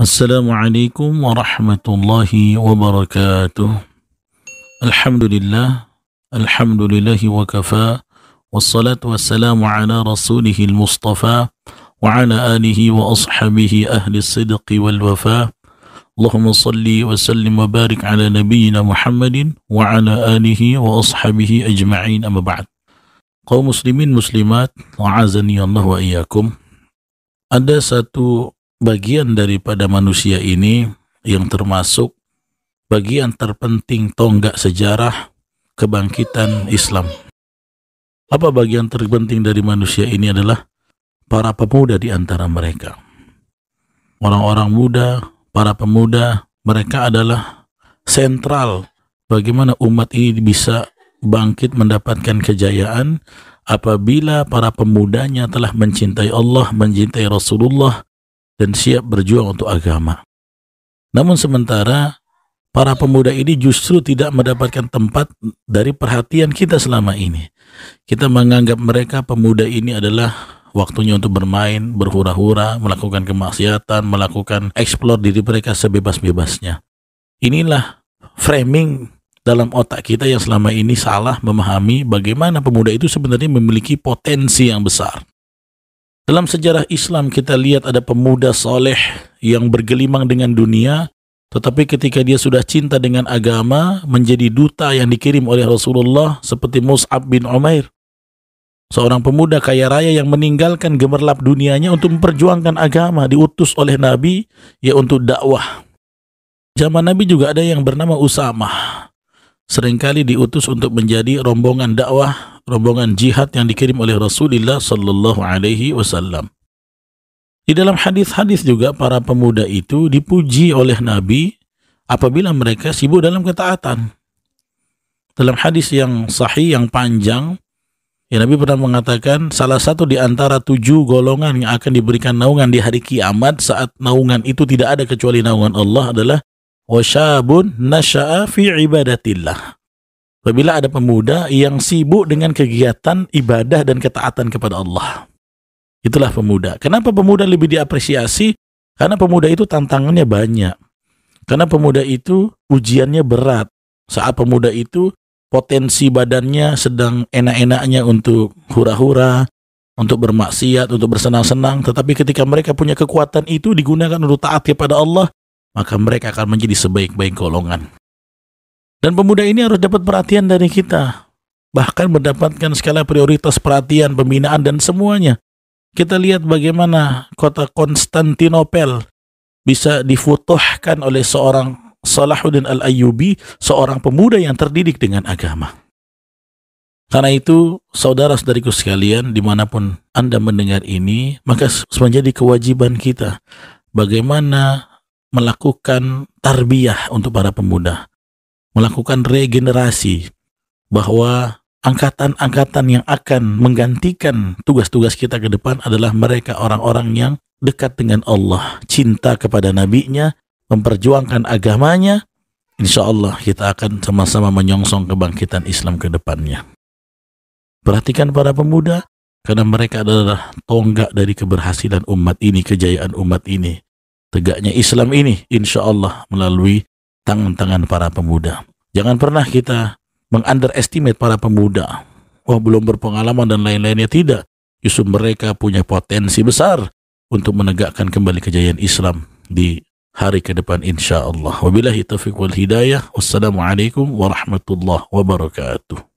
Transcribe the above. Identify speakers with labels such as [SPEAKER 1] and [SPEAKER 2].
[SPEAKER 1] السلام عليكم ورحمة الله وبركاته الحمد لله الحمد لله وكفى والصلاة والسلام على رسوله المصطفى وعلى آله وأصحابه أهل الصدق والوفاء اللهم صل وسلم وبارك على نبينا محمد وعلى آله وأصحابه أجمعين أما بعد قوم مسلمين مسلمات وعزني الله وإياكم ada satu bagian daripada manusia ini yang termasuk bagian terpenting tonggak sejarah kebangkitan Islam. Apa bagian terpenting dari manusia ini adalah para pemuda di antara mereka. Orang-orang muda, para pemuda, mereka adalah sentral bagaimana umat ini bisa bangkit mendapatkan kejayaan apabila para pemudanya telah mencintai Allah, mencintai Rasulullah, dan siap berjuang untuk agama. Namun sementara para pemuda ini justru tidak mendapatkan tempat dari perhatian kita selama ini. Kita menganggap mereka pemuda ini adalah waktunya untuk bermain, berhura-hura, melakukan kemaksiatan, melakukan eksplor diri mereka sebebas-bebasnya. Inilah framing dalam otak kita yang selama ini salah memahami bagaimana pemuda itu sebenarnya memiliki potensi yang besar. Dalam sejarah Islam kita lihat ada pemuda soleh yang bergelimang dengan dunia, tetapi ketika dia sudah cinta dengan agama, menjadi duta yang dikirim oleh Rasulullah seperti Mus'ab bin Umair. Seorang pemuda kaya raya yang meninggalkan gemerlap dunianya untuk memperjuangkan agama diutus oleh Nabi ya untuk dakwah. Zaman Nabi juga ada yang bernama Usamah seringkali diutus untuk menjadi rombongan dakwah, rombongan jihad yang dikirim oleh Rasulullah Shallallahu Alaihi Wasallam. Di dalam hadis-hadis juga para pemuda itu dipuji oleh Nabi apabila mereka sibuk dalam ketaatan. Dalam hadis yang sahih yang panjang, ya Nabi pernah mengatakan salah satu di antara tujuh golongan yang akan diberikan naungan di hari kiamat saat naungan itu tidak ada kecuali naungan Allah adalah wasyabun nasya'a fi ibadatillah. Apabila ada pemuda yang sibuk dengan kegiatan ibadah dan ketaatan kepada Allah. Itulah pemuda. Kenapa pemuda lebih diapresiasi? Karena pemuda itu tantangannya banyak. Karena pemuda itu ujiannya berat. Saat pemuda itu potensi badannya sedang enak-enaknya untuk hura-hura, untuk bermaksiat, untuk bersenang-senang. Tetapi ketika mereka punya kekuatan itu digunakan untuk taat kepada Allah, maka mereka akan menjadi sebaik-baik golongan. Dan pemuda ini harus dapat perhatian dari kita, bahkan mendapatkan skala prioritas perhatian, pembinaan, dan semuanya. Kita lihat bagaimana kota Konstantinopel bisa difutuhkan oleh seorang Salahuddin Al-Ayyubi, seorang pemuda yang terdidik dengan agama. Karena itu, saudara-saudariku sekalian, dimanapun Anda mendengar ini, maka menjadi kewajiban kita bagaimana melakukan tarbiyah untuk para pemuda, melakukan regenerasi bahwa angkatan-angkatan yang akan menggantikan tugas-tugas kita ke depan adalah mereka orang-orang yang dekat dengan Allah, cinta kepada nabinya, memperjuangkan agamanya. Insya Allah kita akan sama-sama menyongsong kebangkitan Islam ke depannya. Perhatikan para pemuda, karena mereka adalah tonggak dari keberhasilan umat ini, kejayaan umat ini tegaknya Islam ini insya Allah melalui tangan-tangan para pemuda. Jangan pernah kita mengunderestimate para pemuda. Wah belum berpengalaman dan lain-lainnya tidak. Justru mereka punya potensi besar untuk menegakkan kembali kejayaan Islam di hari ke depan insya Allah. Wabillahi taufiq wal hidayah. Wassalamualaikum warahmatullahi wabarakatuh.